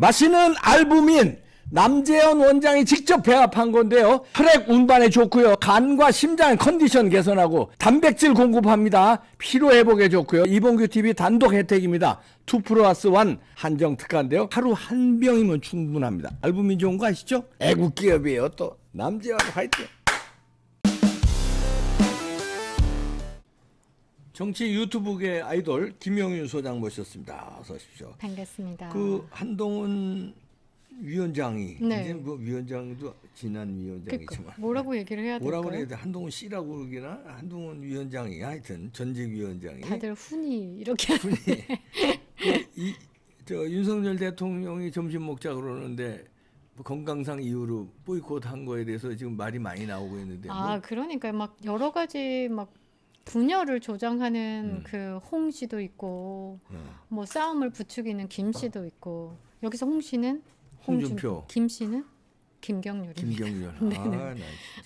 마시는 알부민 남재현 원장이 직접 배합한 건데요. 혈액 운반에 좋고요. 간과 심장 컨디션 개선하고 단백질 공급합니다. 피로 회복에 좋고요. 이봉규 TV 단독 혜택입니다. 2 플러스 1 한정 특가인데요. 하루 한 병이면 충분합니다. 알부민 좋은 거 아시죠? 애국 기업이에요. 또 남재현 화이팅! 정치 유튜브계 아이돌 김영윤 소장 모셨습니다. 어서 오십시오. 반갑습니다. 그 한동훈 위원장이 네. 이제 뭐 위원장도 지난 위원장이지만 그러니까 뭐라고 네. 얘기를 해야 될까요? 뭐라고 해야 돼? 한동훈 씨라고 그러기나 한동훈 위원장이 하여튼 전직 위원장이 다들 훈이 이렇게 훈이 그 이저 윤석열 대통령이 점심 먹자 그러는데 뭐 건강상 이유로 보이콧한 거에 대해서 지금 말이 많이 나오고 있는데 뭐 아 뭐. 그러니까 막 여러 가지 막 분열을 조장하는 음. 그 홍씨도 있고 음. 뭐 싸움을 부추기는 김씨도 아. 있고 여기서 홍씨는 홍준표, 김씨는 김경률. 김경률. 네, 네.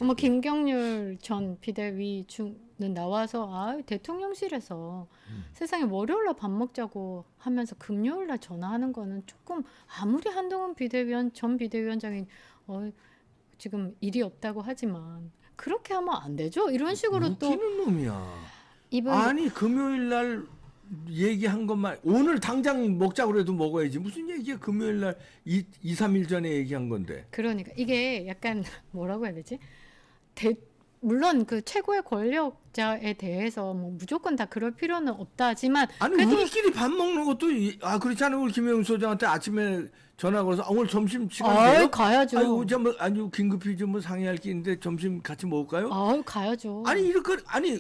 아, 뭐 김경률 전 비대위 중은 나와서 아 대통령실에서 음. 세상에 월요일 날밥 먹자고 하면서 금요일 날 전화하는 거는 조금 아무리 한동훈 비대위원 전 비대위원장이 어 지금 일이 없다고 하지만 그렇게 하면 안 되죠. 이런 뭐 식으로 또 이번 아니 금요일 날 얘기한 것만 오늘 당장 먹자그래도 먹어야지 무슨 얘기야 금요일 날 2, 3일 전에 얘기한 건데. 그러니까 이게 약간 뭐라고 해야 되지? 대 물론 그 최고의 권력자에 대해서 뭐 무조건 다 그럴 필요는 없다지만 아니 그래도... 우리끼리 밥 먹는 것도 아 그렇지 않아요 우리 김영 소장한테 아침에 전화 걸어서 아, 오늘 점심 시간에요 가야죠. 아유 저뭐 아니 긴급히 좀뭐 상의할 게 있는데 점심 같이 먹을까요? 아 가야죠. 아니 이렇게 아니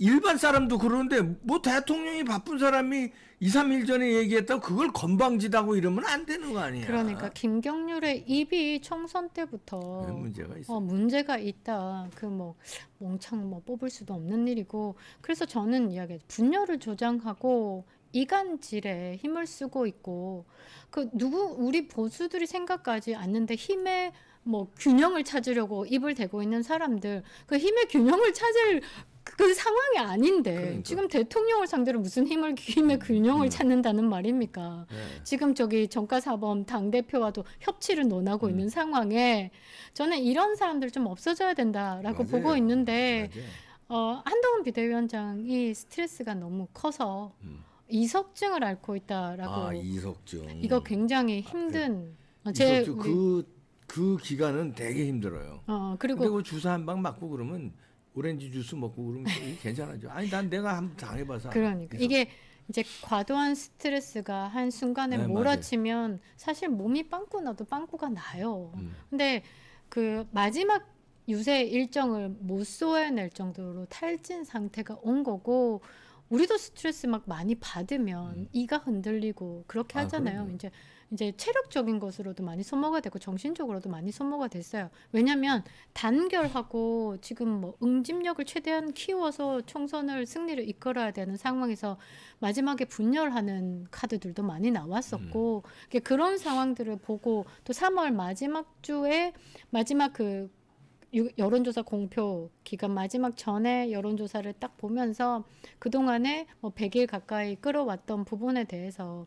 일반 사람도 그러는데 뭐 대통령이 바쁜 사람이 2, 3일 전에 얘기했다고 그걸 건방지다고 이러면 안 되는 거 아니야. 그러니까 김경률의 입이 총선 때부터 문제가 있어. 어, 문제가 있다. 그뭐 멍청 뭐 뽑을 수도 없는 일이고 그래서 저는 이야기 분열을 조장하고 이간질에 힘을 쓰고 있고 그 누구 우리 보수들이 생각하지 않는데 힘의 뭐 균형을 찾으려고 입을 대고 있는 사람들 그 힘의 균형을 찾을 그 상황이 아닌데 그러니까. 지금 대통령을 상대로 무슨 힘을 기힘해 음, 균형을 음. 찾는다는 말입니까? 네. 지금 저기 정가사범 당 대표와도 협치를 논하고 음. 있는 상황에 저는 이런 사람들 좀 없어져야 된다라고 맞아요. 보고 있는데 어, 한동훈 비대위원장이 스트레스가 너무 커서 음. 이석증을 앓고 있다라고. 아 이석증. 이거 굉장히 힘든. 아, 그 제 그그 네. 그 기간은 되게 힘들어요. 어 그리고 그 주사 한 방 맞고 그러면. 오렌지 주스 먹고 그러면 괜찮아져 아니 난 내가 한번 당해봐서. 그러니까 그래서. 이게 이제 과도한 스트레스가 한 순간에 네, 몰아치면 맞아요. 사실 몸이 빵꾸 나도 빵꾸가 나요. 음. 근데 그 마지막 유세 일정을 못 소화해낼 정도로 탈진 상태가 온 거고 우리도 스트레스 막 많이 받으면 음. 이가 흔들리고 그렇게 아, 하잖아요. 아, 이제 이제 체력적인 것으로도 많이 소모가 되고 정신적으로도 많이 소모가 됐어요. 왜냐하면 단결하고 지금 뭐 응집력을 최대한 키워서 총선을 승리를 이끌어야 되는 상황에서 마지막에 분열하는 카드들도 많이 나왔었고 음. 그런 상황들을 보고 또 3월 마지막 주에 마지막 그 여론조사 공표 기간 마지막 전에 여론조사를 딱 보면서 그동안에 뭐 100일 가까이 끌어왔던 부분에 대해서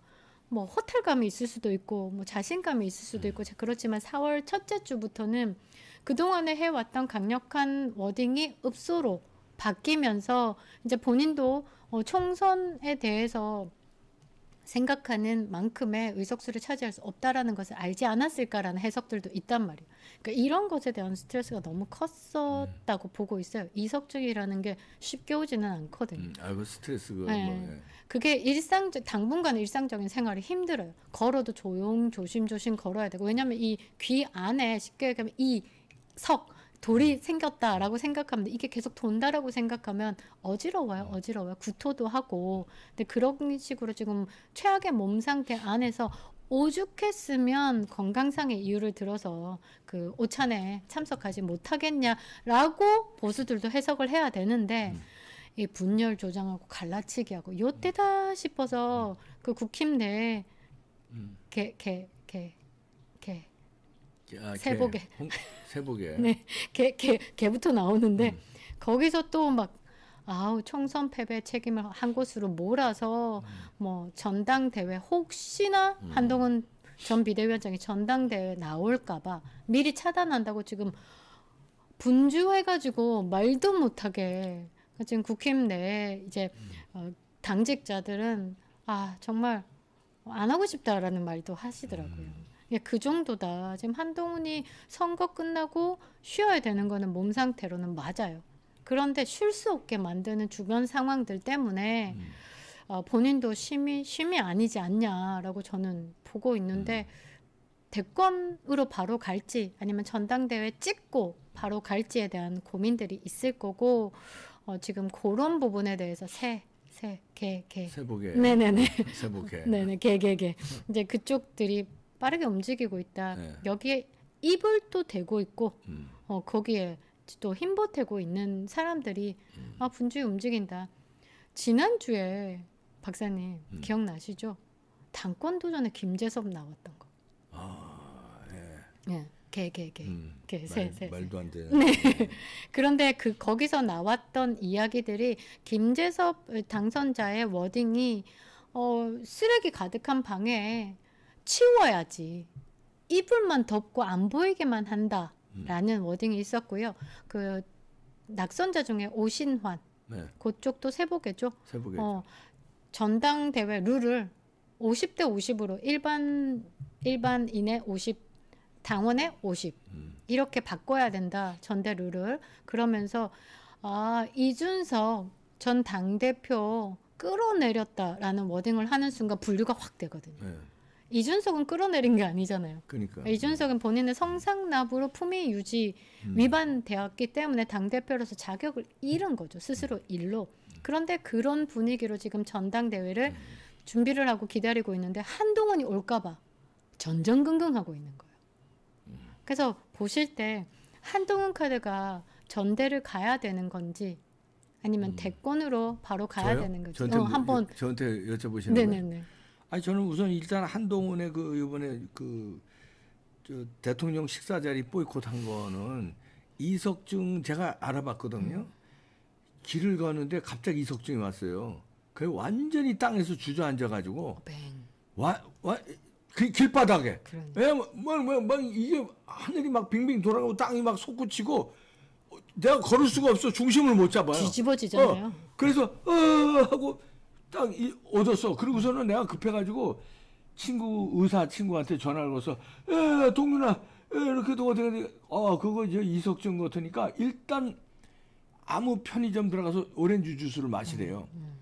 뭐 허탈감이 있을 수도 있고 뭐 자신감이 있을 수도 있고 음. 그렇지만 4월 첫째 주부터는 그동안에 해왔던 강력한 워딩이 읍소로 바뀌면서 이제 본인도 어, 총선에 대해서 생각하는 만큼의 의석수를 차지할 수 없다라는 것을 알지 않았을까라는 해석들도 있단 말이에요. 그러니까 이런 것에 대한 스트레스가 너무 컸었다고 네. 보고 있어요. 이석증이라는 게 쉽게 오지는 않거든요. 음, 아이고 그 스트레스가. 네. 뭐, 네. 그게 일상 당분간 일상적인 생활이 힘들어요. 걸어도 조용 조심 조심 걸어야 되고 왜냐하면 이 귀 안에 쉽게 얘기하면 이석 돌이 생겼다라고 생각하면 이게 계속 돈다라고 생각하면 어지러워요. 네. 어지러워요. 구토도 하고. 근데 그런 식으로 지금 최악의 몸 상태 안에서 오죽했으면 건강상의 이유를 들어서 그 오찬에 참석하지 못하겠냐라고 보수들도 해석을 해야 되는데 음. 이 분열 조장하고 갈라치기하고 요때다 음. 싶어서 음. 그 국힘 내 개, 개, 아, 새복에 새복에 네, 개, 개, 개부터 나오는데 음. 거기서 또 막 아우 총선 패배 책임을 한 곳으로 몰아서 음. 뭐 전당대회 혹시나 음. 한동훈 전 비대위원장이 전당대회 나올까봐 미리 차단한다고 지금 분주해가지고 말도 못하게 지금 국힘 내에 이제 음. 어, 당직자들은 아 정말 안 하고 싶다라는 말도 하시더라고요. 음. 예, 그 정도다. 지금 한동훈이 선거 끝나고 쉬어야 되는 거는 몸 상태로는 맞아요. 그런데 쉴 수 없게 만드는 주변 상황들 때문에 음. 어, 본인도 심이 심이 아니지 않냐라고 저는 보고 있는데 음. 대권으로 바로 갈지 아니면 전당대회 찍고 바로 갈지에 대한 고민들이 있을 거고 어, 지금 그런 부분에 대해서 새 새, 개, 개. 새복에. 네네네. 새복에. 네네, 개, 개, 개. 이제 그쪽들이 빠르게 움직이고 있다. 네. 여기에 입을 또 대고 있고 음. 어, 거기에 또 힘보태고 있는 사람들이 음. 아 분주히 움직인다. 지난주에 박사님 음. 기억나시죠? 당권 도전에 김재섭 나왔던 거. 아 예. 예. 개개개 개세세 음. 말도 안 되는 네. 예. 그런데 그 거기서 나왔던 이야기들이 김재섭 당선자의 워딩이 어 쓰레기 가득한 방에 치워야지. 이불만 덮고 안 보이게만 한다. 라는 음. 워딩이 있었고요. 그 낙선자 중에 오신환. 네. 그쪽도 세보겠죠. 세보겠 어, 전당대회 룰을 50대 50으로 일반 일반인의 50 당원의 50 음. 이렇게 바꿔야 된다. 전대 룰을 그러면서 아, 이준석 전 당대표 끌어내렸다라는 워딩을 하는 순간 분류가 확 되거든요. 네. 이준석은 끌어내린 게 아니잖아요. 그러니까 이준석은 본인의 성상납으로 품위 유지 음. 위반되었기 때문에 당 대표로서 자격을 잃은 거죠. 스스로 음. 일로. 그런데 그런 분위기로 지금 전당대회를 음. 준비를 하고 기다리고 있는데 한동훈이 올까봐 전전긍긍하고 있는 거예요. 그래서 보실 때 한동훈 카드가 전대를 가야 되는 건지 아니면 음. 대권으로 바로 가야 저요? 되는 건지 저한테, 어, 한번 저한테 여쭤보시는 네네네. 거예요. 아니 저는 우선 일단 한동훈의 그 이번에 그 저 대통령 식사 자리 보이콧한 거는 이석증 제가 알아봤거든요. 음. 길을 가는데 갑자기 이석증이 왔어요. 그 완전히 땅에서 주저앉아 가지고 와와 어, 그 길바닥에 왜뭐뭐뭐 예, 뭐, 뭐, 이게 하늘이 막 빙빙 돌아가고 땅이 막 솟구치고 내가 걸을 수가 없어 중심을 못 잡아요. 뒤집어지잖아요. 어, 그래서 어 하고 딱 이, 얻었어. 그리고서는 내가 급해가지고 친구 의사 친구한테 전화를 걸어서 에 동윤아 에, 이렇게 도 어떻게 어 그거 이제 이석증 같으니까 일단 아무 편의점 들어가서 오렌지 주스를 마시래요. 음, 음.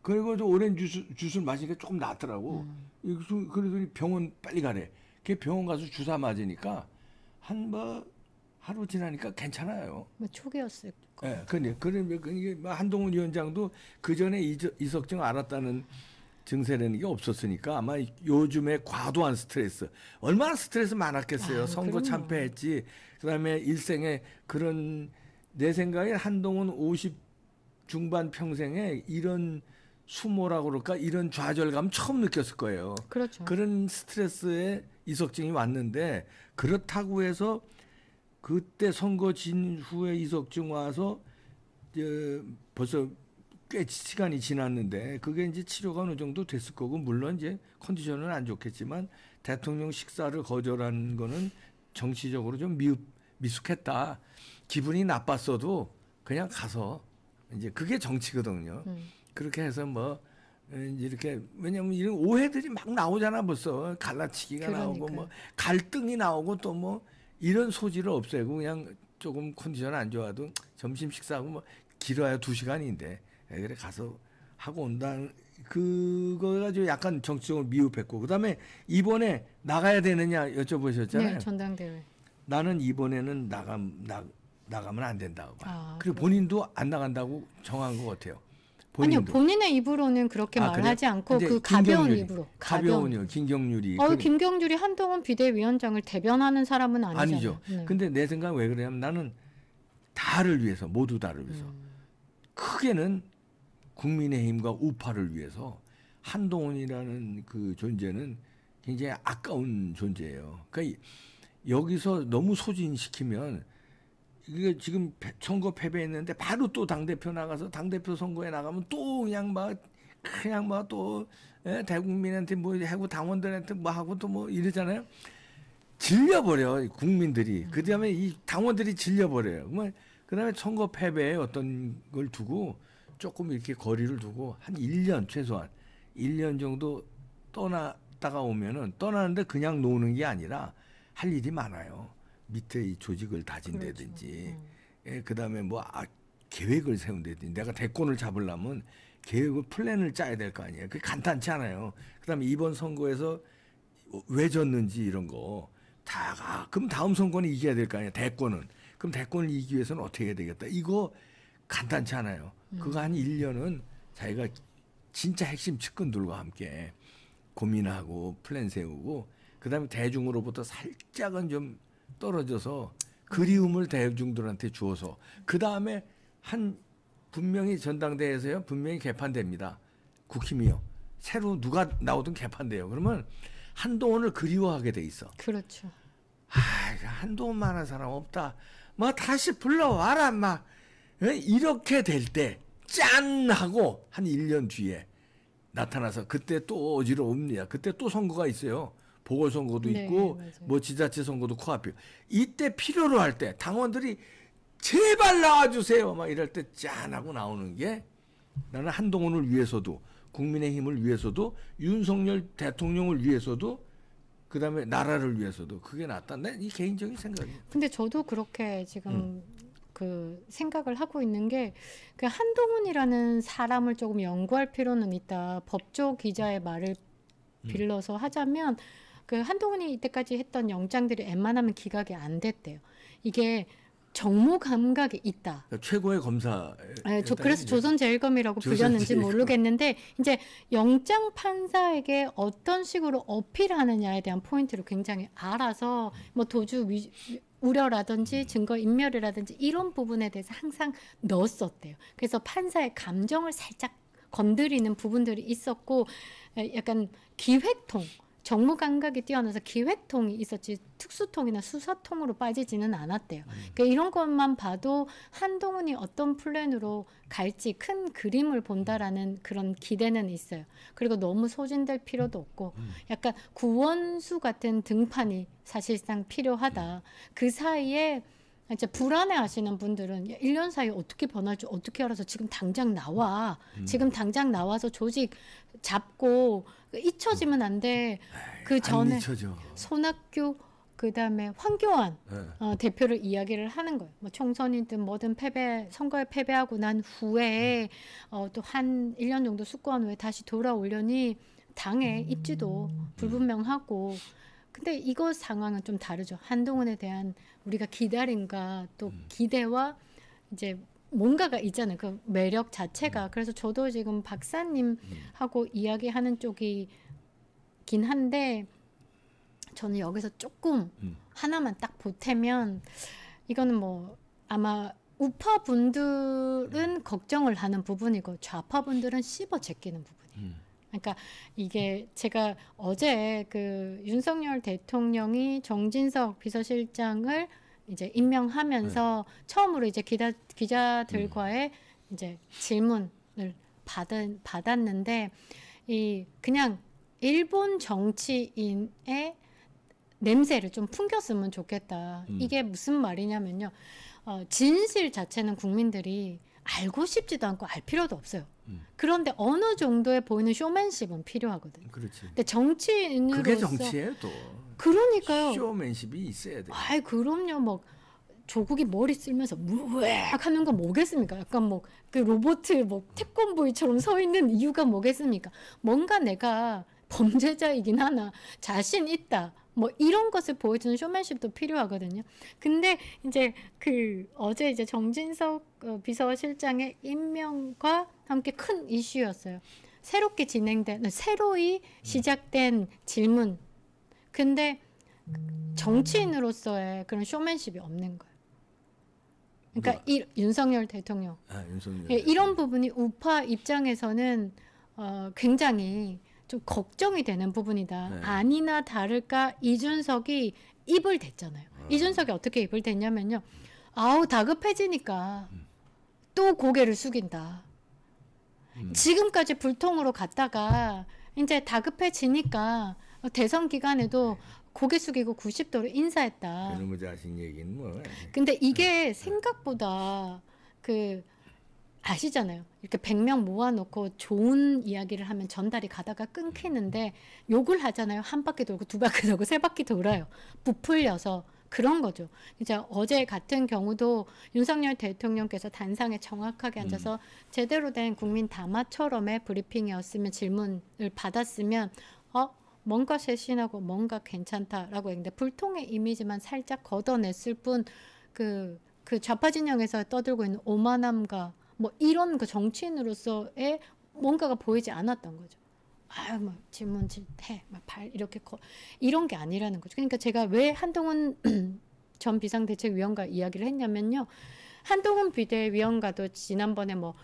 그리고 저 오렌지 주스, 주스를 마시니까 조금 낫더라고. 음. 그러더니 병원 빨리 가래. 걔 병원 가서 주사 맞으니까 한 번 하루 지나니까 괜찮아요. 뭐 초기였을 예, 그니 그러니까 그 이게 뭐 한동훈 위원장도 그 전에 이석증 알았다는 증세라는 게 없었으니까 아마 요즘에 과도한 스트레스 얼마나 스트레스 많았겠어요. 아, 선거 그럼요. 참패했지. 그다음에 일생에 그런 내 생각에 한동훈 50 중반 평생에 이런 수모라고 그럴까 이런 좌절감 처음 느꼈을 거예요. 그렇죠. 그런 스트레스에 이석증이 왔는데 그렇다고 해서 그때 선거 진 후에 이석증 와서 벌써 꽤 시간이 지났는데 그게 이제 치료가 어느 정도 됐을 거고 물론 이제 컨디션은 안 좋겠지만 대통령 식사를 거절한 거는 정치적으로 좀 미, 미숙했다. 기분이 나빴어도 그냥 가서 이제 그게 정치거든요. 음. 그렇게 해서 뭐 이렇게 왜냐면 이런 오해들이 막 나오잖아 벌써 갈라치기가 그러니까 나오고 뭐 갈등이 나오고 또뭐 이런 소지를 없애고 그냥 조금 컨디션 안 좋아도 점심 식사하고 뭐 길어야 두 시간인데 그래 가서 하고 온다 는 그거 가지고 약간 정치적으로 미흡했고 그다음에 이번에 나가야 되느냐 여쭤보셨잖아요. 네, 전당대회. 나는 이번에는 나감 나 나가면 안 된다고 봐. 아, 그리고 그래. 본인도 안 나간다고 정한 것 같아요. 본인도. 아니요 본인의 입으로는 그렇게 아, 말하지 않고 그 가벼운 입으로 가벼운 요 김경률이 어 그, 김경률이 한동훈 비대위원장을 대변하는 사람은 아니잖아요. 아니죠. 네. 근데 내 생각 왜 그러냐면 나는 다를 위해서 모두 다를 위해서 음. 크게는 국민의힘과 우파를 위해서 한동훈이라는 그 존재는 굉장히 아까운 존재예요. 그러니까 여기서 너무 소진시키면 이게 지금 선거 패배했는데 바로 또 당대표 나가서 당대표 선거에 나가면 또 그냥 막 그냥 뭐또 예, 대국민한테 뭐 하고 당원들한테 뭐 하고 또 뭐 이러잖아요. 질려버려 국민들이. 음. 그다음에 이 당원들이 질려버려요. 그러면 그다음에 선거 패배에 어떤 걸 두고 조금 이렇게 거리를 두고 한 1년 최소한 1년 정도 떠났다가 오면은 떠나는데 그냥 노는 게 아니라 할 일이 많아요. 밑에 이 조직을 다진다든지 그렇죠. 음. 예, 그다음에 뭐 아, 계획을 세운다든지 내가 대권을 잡으려면 계획을 플랜을 짜야 될 거 아니에요. 그게 간단치 않아요. 그다음에 이번 선거에서 왜 졌는지 이런 거 다, 아, 그럼 다음 선거는 이겨야 될 거 아니에요. 대권은. 그럼 대권을 이기기 위해서는 어떻게 해야 되겠다. 이거 간단치 않아요. 음. 그거 한 1년은 자기가 진짜 핵심 측근들과 함께 고민하고 플랜 세우고 그다음에 대중으로부터 살짝은 좀 떨어져서 그리움을 대중들한테 주어서 그 다음에 한 분명히 전당대회에서요 분명히 개판됩니다. 국힘이요. 새로 누가 나오든 개판돼요. 그러면 한동훈을 그리워하게 돼 있어. 그렇죠. 아, 한동훈만한 사람 없다. 뭐 다시 불러와라 막 예? 이렇게 될 때 짠 하고 한 1년 뒤에 나타나서 그때 또 어지러웁니다. 그때 또 선거가 있어요. 보궐선거도 네, 있고 맞뭐 지자체 선거도 코앞이요. 이때 필요로 할 때 당원들이 제발 나와주세요 막 이럴 때 짠하고 나오는 게 나는 한동훈을 위해서도 국민의힘을 위해서도 윤석열 대통령을 위해서도 그다음에 나라를 위해서도 그게 낫다. 내이 개인적인 생각이에요. 근데 저도 그렇게 지금 음. 그 생각을 하고 있는 게그 한동훈이라는 사람을 조금 연구할 필요는 있다. 법조 기자의 말을 음. 빌려서 하자면 그 한동훈이 이때까지 했던 영장들이 웬만하면 기각이 안 됐대요. 이게 정무 감각이 있다. 그러니까 최고의 검사. 네, 저, 그래서 조선제일검이라고 불렸는지 모르겠는데 이제 영장 판사에게 어떤 식으로 어필하느냐에 대한 포인트를 굉장히 알아서 뭐 도주 위, 우려라든지 음. 증거 인멸이라든지 이런 부분에 대해서 항상 넣었었대요. 그래서 판사의 감정을 살짝 건드리는 부분들이 있었고 약간 기획통 정무 감각이 뛰어나서 기획통이 있었지 특수통이나 수사통으로 빠지지는 않았대요. 음. 그러니까 이런 것만 봐도 한동훈이 어떤 플랜으로 갈지 큰 그림을 본다라는 그런 기대는 있어요. 그리고 너무 소진될 필요도 없고 음. 음. 약간 구원수 같은 등판이 사실상 필요하다. 음. 그 사이에 이제 불안해 하시는 분들은 1년 사이 어떻게 변할 지 어떻게 알아서 지금 당장 나와. 음. 지금 당장 나와서 조직 잡고 그 잊혀지면 안 돼. 에이, 그 전에 손학규 그다음에 황교안 네. 어, 대표를 이야기를 하는 거예요. 뭐 총선이든 뭐든 패배 선거에 패배하고 난 후에 음. 어, 또한 1년 정도 숙고한 후에 다시 돌아오려니 당의 음. 입지도 음. 불분명하고 근데 이거 상황은 좀 다르죠. 한동훈에 대한 우리가 기다림과 또 음. 기대와 이제 뭔가가 있잖아요. 그 매력 자체가. 음. 그래서 저도 지금 박사님하고 음. 이야기하는 쪽이긴 한데 저는 여기서 조금 하나만 딱 보태면 이거는 뭐 아마 우파 분들은 걱정을 하는 부분이고 좌파 분들은 씹어 제끼는 부분이에요. 그러니까 이게 제가 어제 그 윤석열 대통령이 정진석 비서실장을 이제 임명하면서 네. 처음으로 이제 기자 기자들과의 음. 이제 질문을 받은 받았는데 이 그냥 일본 정치인의 냄새를 좀 풍겼으면 좋겠다. 음. 이게 무슨 말이냐면요. 어, 진실 자체는 국민들이 알고 싶지도 않고 알 필요도 없어요. 음. 그런데 어느 정도의 보이는 쇼맨십은 필요하거든. 그렇지. 근데 정치인으로서 그게 정치예요, 또. 그러니까요. 쇼맨십이 있어야 돼. 아이 그럼요. 막 조국이 머리 쓸면서 무악 하는 건 뭐겠습니까? 약간 뭐 그로보뭐 태권브이처럼 서 있는 이유가 뭐겠습니까? 뭔가 내가 범죄자이긴 하나 자신 있다. 뭐 이런 것을 보여주는 쇼맨십도 필요하거든요. 근데 이제 그 어제 이제 정진석 어, 비서실장의 임명과 함께 큰 이슈였어요. 새롭게 진행된 새로이 시작된 질문. 근데 정치인으로서의 그런 쇼맨십이 없는 거예요. 그러니까 네. 이, 윤석열 대통령. 아, 윤석열. 예, 이런 부분이 우파 입장에서는 어, 굉장히 좀 걱정이 되는 부분이다. 네. 아니나 다를까 이준석이 입을 댔잖아요. 어. 이준석이 어떻게 입을 댔냐면요. 아우 다급해지니까 음. 또 고개를 숙인다. 음. 지금까지 불통으로 갔다가 이제 다급해지니까 대선 기간에도 고개 숙이고 90도로 인사했다. 그놈의 자식 얘기는 뭐. 근데 이게 네. 생각보다 그 아시잖아요. 이렇게 100명 모아놓고 좋은 이야기를 하면 전달이 가다가 끊기는데 욕을 하잖아요. 한 바퀴 돌고 두 바퀴 돌고 세 바퀴 돌아요. 부풀려서 그런 거죠. 이제 어제 같은 경우도 윤석열 대통령께서 단상에 정확하게 앉아서 음. 제대로 된 국민 담화처럼의 브리핑이었으면 질문을 받았으면 어 뭔가 쇄신하고 뭔가 괜찮다라고 했는데 불통의 이미지만 살짝 걷어냈을 뿐 그그 좌파 진영에서 떠들고 있는 오만함과 뭐 이런 그 정치인으로서의 뭔가가 보이지 않았던 거죠. 아유, 뭐 막 질문질해, 막발 이렇게 커. 이런 게 아니라는 거죠. 그러니까 제가 왜 한동훈 전 비상대책위원과 이야기를 했냐면요. 한동훈 비대위원과도 지난번에 뭐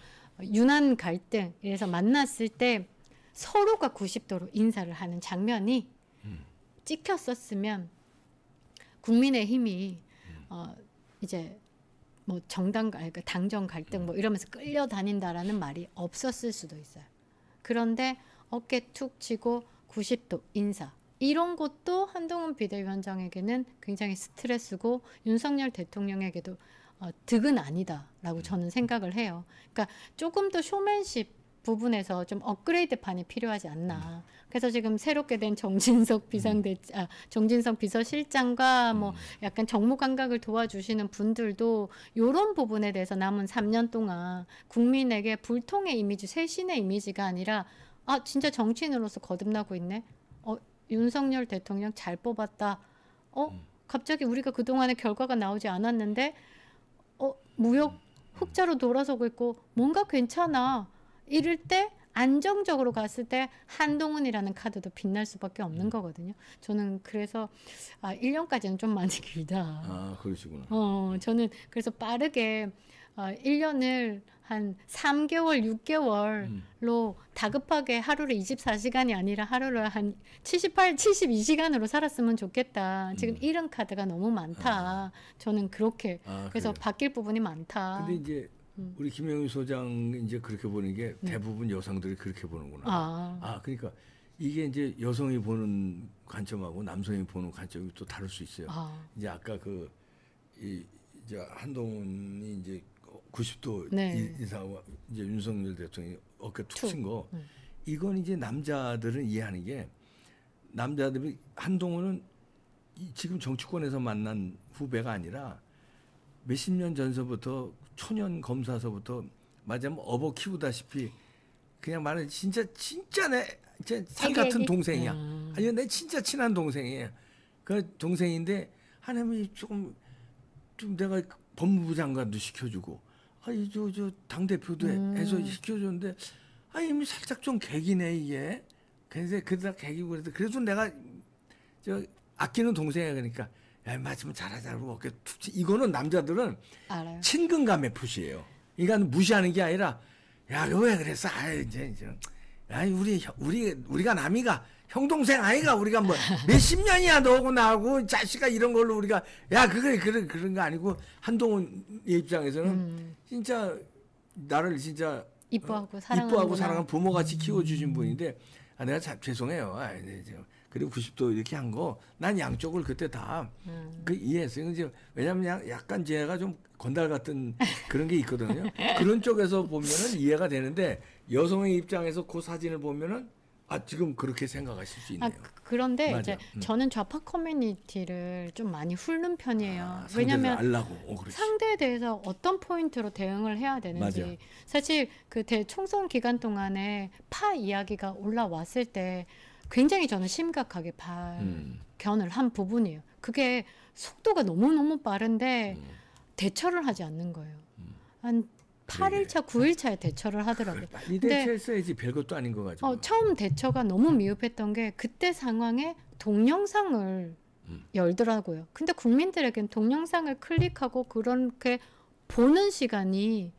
유난 갈등 이래서 만났을 때 서로가 90도로 인사를 하는 장면이 음. 찍혔었으면 국민의 힘이 음. 어, 이제 뭐 정당 그러니까 당정 갈등 뭐 음. 이러면서 끌려다닌다라는 말이 없었을 수도 있어요. 그런데 어깨 툭 치고 90도 인사 이런 것도 한동훈 비대위원장에게는 굉장히 스트레스고 윤석열 대통령에게도 어, 득은 아니다라고 음. 저는 생각을 해요. 그러니까 조금 더 쇼맨십 부분에서 좀 업그레이드판이 필요하지 않나. 음. 그래서 지금 새롭게 된 정진석 비상대 음. 아, 정진석 비서실장과 뭐 음. 약간 정무 감각을 도와주시는 분들도 요런 부분에 대해서 남은 3년 동안 국민에게 불통의 이미지, 쇄신의 이미지가 아니라 아, 진짜 정치인으로서 거듭나고 있네. 어, 윤석열 대통령 잘 뽑았다. 어, 갑자기 우리가 그동안의 결과가 나오지 않았는데 어, 무역 흑자로 돌아서고 있고 뭔가 괜찮아. 이럴 때 안정적으로 갔을 때 한동훈이라는 카드도 빛날 수밖에 없는 음. 거거든요. 저는 그래서 아, 1년까지는 좀 많이 길다. 아, 그러시구나. 어, 저는 그래서 빠르게 어, 1년을 한 3개월, 6개월로 음. 다급하게 하루를 24시간이 아니라 하루를 한 78, 72시간으로 살았으면 좋겠다. 지금 음. 이런 카드가 너무 많다. 아. 저는 그렇게. 아, 그래서 그래요. 바뀔 부분이 많다. 근데 이제 음. 우리 김영희 소장 이제 그렇게 보는 게 음. 대부분 여성들이 그렇게 보는구나. 아, 아 그러니까 이게 이제 여성이 보는 관점하고 남성이 보는 관점이 또 다를 수 있어요. 아. 이제 아까 그 이, 이제 한동훈이 이제 90도 네. 이상 이제 윤석열 대통령이 어깨 툭 친 거. 네. 이건 이제 남자들은 이해하는 게 남자들이 한동훈은 지금 정치권에서 만난 후배가 아니라 몇십 년 전서부터 초년 검사서부터 맞으면 어버 키우다시피 그냥 말해 진짜 진짜 내산 같은 동생이야. 음. 아니 내 진짜 친한 동생이야. 그 동생인데 하나님이 조금 좀 내가 법무부 장관도 시켜주고 아니 저저 당 대표도 음. 해서 시켜줬는데 아 이미 살짝 좀 개기네 이게. 그래서 그다 개기고 그래서 그래도 내가 저 아끼는 동생이야 그러니까 야, 맞으면 잘하자. 그러고 이거는 남자들은 알아요. 친근감의 표시예요. 그러니까 무시하는 게 아니라 야, 왜 그랬어? 아, 이제 이제 아 우리 우리 우리가 남이가 형 동생 아이가 우리가 뭐 몇 십 년이야 너하고 나하고 자식아 이런 걸로 우리가 야 그걸 그런 그런 거 아니고 한동훈의 입장에서는 음. 진짜 나를 진짜 이뻐하고 어, 사랑하는 이뻐하고 사랑한 부모같이 음. 키워주신 분인데 아 내가 참 죄송해요 아, 이제 그리고 90도 이렇게 한 거 난 양쪽을 그때 다그 음. 이해했어요. 이제 왜냐하면 약간 제가 좀 건달 같은 그런 게 있거든요. 그런 쪽에서 보면은 이해가 되는데 여성의 입장에서 그 사진을 보면은 아 지금 그렇게 생각하실 수 아, 있네요. 아, 그런데 맞아. 이제 음. 저는 좌파 커뮤니티를 좀 많이 훑는 편이에요. 아, 왜냐하면 어, 상대에 대해서 어떤 포인트로 대응을 해야 되는지 맞아. 사실 그 대총선 기간 동안에 파 이야기가 올라왔을 때 굉장히 저는 심각하게 발견을 한 부분이에요. 그게 속도가 너무너무 빠른데 음. 대처를 하지 않는 거예요. 음. 한 8일차, 9일차에 대처를 하더라고요. 빨리 대처했어야지 별것도 아닌 거 가지고. 어, 처음 대처가 너무 미흡했던 게 그때 상황에 동영상을 음. 열더라고요. 근데 국민들에겐 동영상을 클릭하고 그렇게 보는 시간이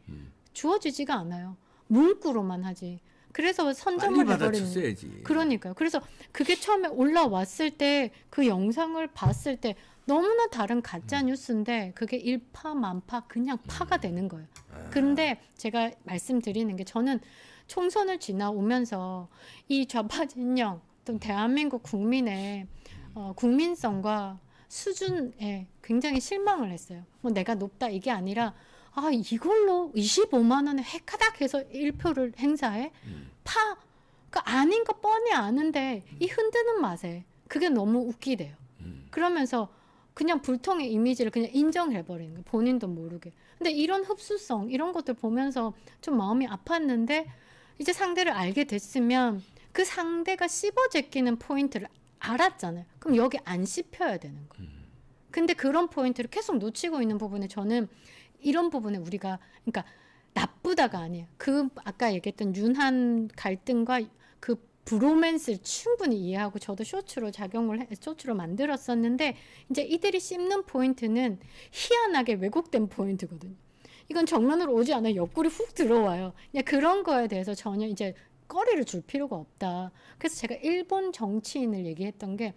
주어지지가 않아요. 문구로만 하지. 그래서 선점을 해버리는 그러니까요. 그래서 그게 처음에 올라왔을 때 그 영상을 봤을 때 너무나 다른 가짜 음. 뉴스인데 그게 일파만파 그냥 파가 되는 거예요. 그런데 아. 제가 말씀드리는 게 저는 총선을 지나오면서 이 좌파 진영 또 대한민국 국민의 어, 국민성과 수준에 굉장히 실망을 했어요. 뭐 내가 높다 이게 아니라 아 이걸로 25만 원에 획하닥 해서 1표를 행사해? 음. 파! 그러니까 아닌 거 뻔히 아는데 이 흔드는 맛에 그게 너무 웃기대요. 음. 그러면서 그냥 불통의 이미지를 그냥 인정해버리는 거예요. 본인도 모르게. 근데 이런 흡수성 이런 것들 보면서 좀 마음이 아팠는데 이제 상대를 알게 됐으면 그 상대가 씹어 제끼는 포인트를 알았잖아요. 그럼 여기 안 씹혀야 되는 거예요. 음. 근데 그런 포인트를 계속 놓치고 있는 부분에 저는 이런 부분에 우리가 그러니까 나쁘다가 아니에요. 그 아까 얘기했던 윤한 갈등과 그 브로맨스를 충분히 이해하고 저도 쇼츠로 작용을 해, 쇼츠로 만들었었는데 이제 이들이 씹는 포인트는 희한하게 왜곡된 포인트거든요. 이건 정면으로 오지 않아 옆구리 훅 들어와요. 그냥 그런 거에 대해서 전혀 이제 꺼리를 줄 필요가 없다. 그래서 제가 일본 정치인을 얘기했던 게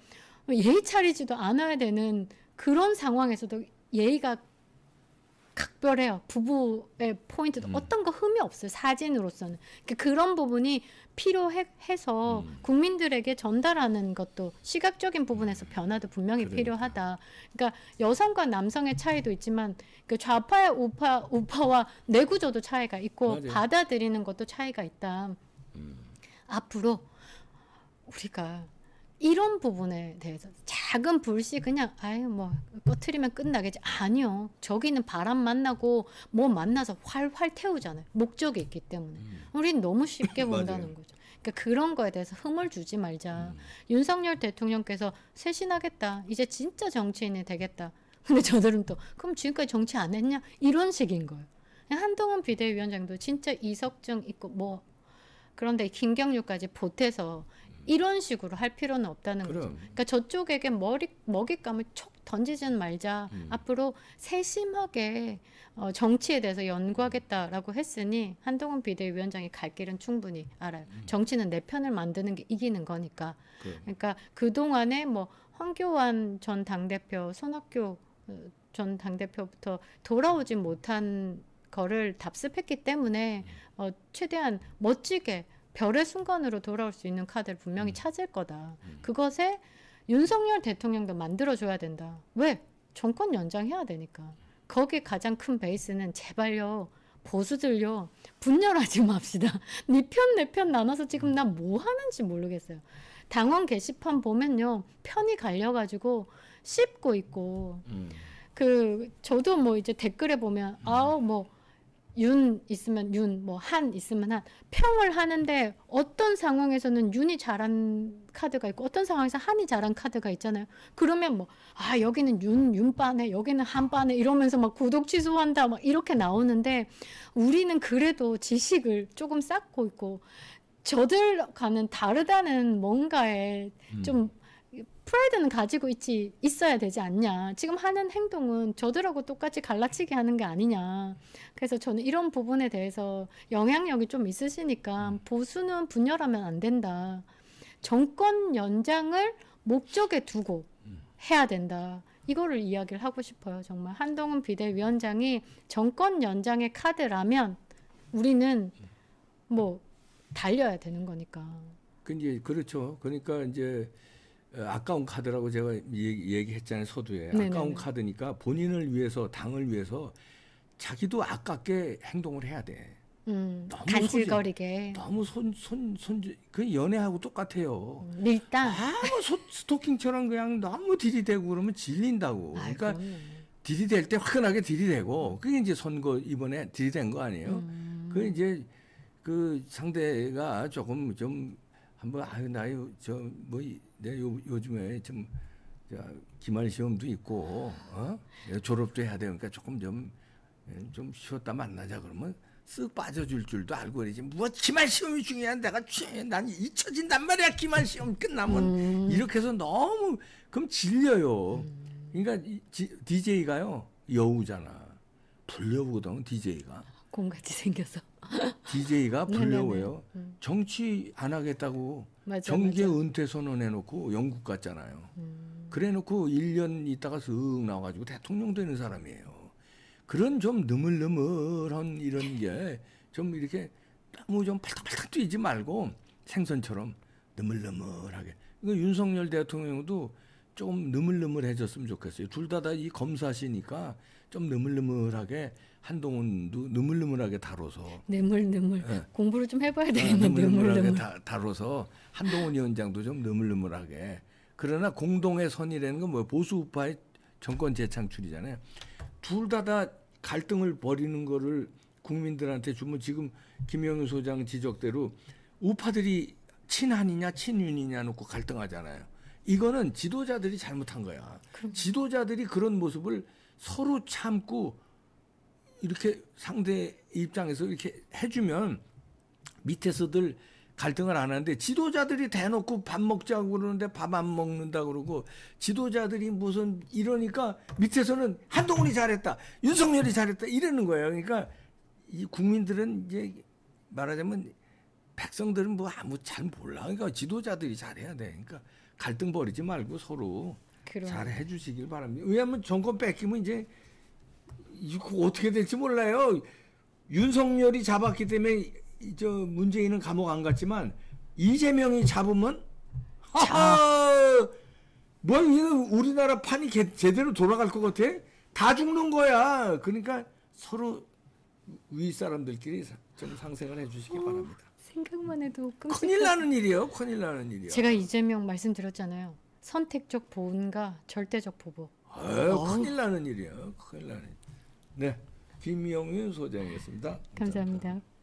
예의 차리지도 않아야 되는 그런 상황에서도 예의가 각별해요. 부부의 포인트도 음. 어떤 거 흠이 없어요. 사진으로서는. 그러니까 그런 부분이 필요해서 음. 국민들에게 전달하는 것도 시각적인 부분에서 음. 변화도 분명히 그래요. 그러니까. 필요하다. 그러니까 여성과 남성의 차이도 있지만 그 좌파의 우파, 우파와 내구조도 차이가 있고 맞아요. 받아들이는 것도 차이가 있다. 음. 앞으로 우리가 이런 부분에 대해서 작은 불씨 그냥 아유 뭐 꺼트리면 끝나겠지 아니요 저기는 바람 만나고 뭐 만나서 활활 태우잖아요 목적이 있기 때문에 음. 우리는 너무 쉽게 본다는 거죠 그러니까 그런 거에 대해서 흠을 주지 말자 음. 윤석열 대통령께서 쇄신하겠다 이제 진짜 정치인이 되겠다 근데 저들은 또 그럼 지금까지 정치 안 했냐 이런 식인 거예요 한동훈 비대위원장도 진짜 이석증 있고 뭐 그런데 김경률까지 보태서 이런 식으로 할 필요는 없다는 그럼. 거죠. 그러니까 저쪽에게 머리 먹잇감을 촉던지지는 말자. 음. 앞으로 세심하게 어, 정치에 대해서 연구하겠다라고 했으니 한동훈 비대위원장이 갈 길은 충분히 알아요. 음. 정치는 내 편을 만드는 게 이기는 거니까. 그럼. 그러니까 그 동안에 뭐 황교안 전 당대표, 손학규 어, 전 당대표부터 돌아오지 못한 거를 답습했기 때문에 음. 어, 최대한 멋지게 별의 순간으로 돌아올 수 있는 카드를 분명히 음. 찾을 거다. 음. 그것에 윤석열 대통령도 만들어줘야 된다. 왜? 정권 연장해야 되니까. 거기에 가장 큰 베이스는 제발요. 보수들요. 분열하지 맙시다. 네 편, 내 편 나눠서 지금 난 뭐 하는지 모르겠어요. 당원 게시판 보면요. 편이 갈려가지고 씹고 있고. 음. 그, 저도 뭐 이제 댓글에 보면, 음. 아우, 뭐, 윤 있으면 윤, 뭐 한 있으면 한 평을 하는데 어떤 상황에서는 윤이 잘한 카드가 있고 어떤 상황에서 한이 잘한 카드가 있잖아요. 그러면 뭐 아 여기는 윤 윤반에 여기는 한반에 이러면서 막 구독 취소한다 막 이렇게 나오는데 우리는 그래도 지식을 조금 쌓고 있고 저들과는 다르다는 뭔가에 음. 좀 프라이드는 가지고 있지 있어야 되지 않냐. 지금 하는 행동은 저들하고 똑같이 갈라치게 하는 게 아니냐. 그래서 저는 이런 부분에 대해서 영향력이 좀 있으시니까 보수는 분열하면 안 된다. 정권 연장을 목적에 두고 해야 된다. 이거를 이야기를 하고 싶어요. 정말 한동훈 비대위원장이 정권 연장의 카드라면 우리는 뭐 달려야 되는 거니까. 근데 그렇죠. 그러니까 이제 어, 아까운 카드라고 제가 얘기, 했잖아요 서두에 네네네. 네, 아까운 네. 카드니까 본인을 위해서 당을 위해서 자기도 아깝게 행동을 해야 돼. 음, 너무 간질거리게. 소진, 너무 손, 손, 손, 그 연애하고 똑같아요. 음, 일단. 아무 소, 스토킹처럼 그냥 너무 디이대고 그러면 질린다고. 아이, 그러니까 디이댈때 화끈하게 디이대고 그게 이제 선거 이번에 디이댄거 아니에요? 음. 그 이제 그 상대가 조금 좀 한번 아유 나요 저뭐내 요즘에 좀 기말 시험도 있고 어? 졸업도 해야 되니까 그러니까 조금 좀좀 예, 쉬었다 만나자 그러면 쓱 빠져줄 줄도 알고 그러지 뭐 기말 시험이 중요한 내가 난 잊혀진단 말이야 기말 시험 끝나면 음. 이렇게 해서 너무 그럼 질려요 그러니까 디제이가요 여우잖아 불려보거든 제이가 공같이 생겨서 DJ가 네, 네, 네. 불려고요 음. 정치 안 하겠다고 맞아, 정계 맞아. 은퇴 선언해놓고 영국 갔잖아요. 음. 그래놓고 1년 있다가 쓱 나와가지고 대통령 되는 사람이에요. 그런 좀 느물느물한 이런 게 좀 이렇게 너무 좀 팔딱팔딱 뛰지 말고 생선처럼 느물느물하게. 윤석열 대통령도 좀 느물느물해졌으면 좋겠어요. 둘 다 다 이 검사시니까 좀 느물느물하게 한동훈도 느물느물하게 다뤄서 느물느물 네. 공부를 좀 해봐야 예, 되겠네. 느물느물하게 다, 뤄서 한동훈 위원장도 좀 느물느물하게 그러나 공동의 선이라는 건뭐 보수 우파의 정권 재창출이잖아요. 둘 다 다 갈등을 벌이는 거를 국민들한테 주면 지금 김영우 소장 지적대로 우파들이 친한이냐 친윤이냐 놓고 갈등하잖아요. 이거는 지도자들이 잘못한 거야. 그럼. 지도자들이 그런 모습을 서로 참고 이렇게 상대 입장에서 이렇게 해주면 밑에서들 갈등을 안 하는데 지도자들이 대놓고 밥 먹자고 그러는데 밥 안 먹는다 그러고 지도자들이 무슨 이러니까 밑에서는 한동훈이 잘했다 윤석열이 잘했다 이러는 거예요. 그러니까 이 국민들은 이제 말하자면 백성들은 뭐 아무 잘 몰라. 그러니까 지도자들이 잘해야 돼. 그러니까 갈등 버리지 말고 서로 잘 해주시길 바랍니다. 왜냐하면 정권 뺏기면 이제 어떻게 될지 몰라요. 윤석열이 잡았기 때문에 저 문재인은 감옥 안 갔지만 이재명이 잡으면 하하 뭐 이는 우리나라 판이 개, 제대로 돌아갈 것 같아? 다 죽는 거야. 그러니까 서로 위 사람들끼리 좀 상생을 해주시기 어. 바랍니다. 생각만 해도 끔찍 큰일 나는 일이요. 큰일 나는 일이요. 제가 이재명 말씀드렸잖아요. 선택적 보은과 절대적 보복. 아유, 어. 큰일 나는 일이요. 큰일 나는. 네, 김영윤 소장이었습니다 감사합니다. 감사합니다.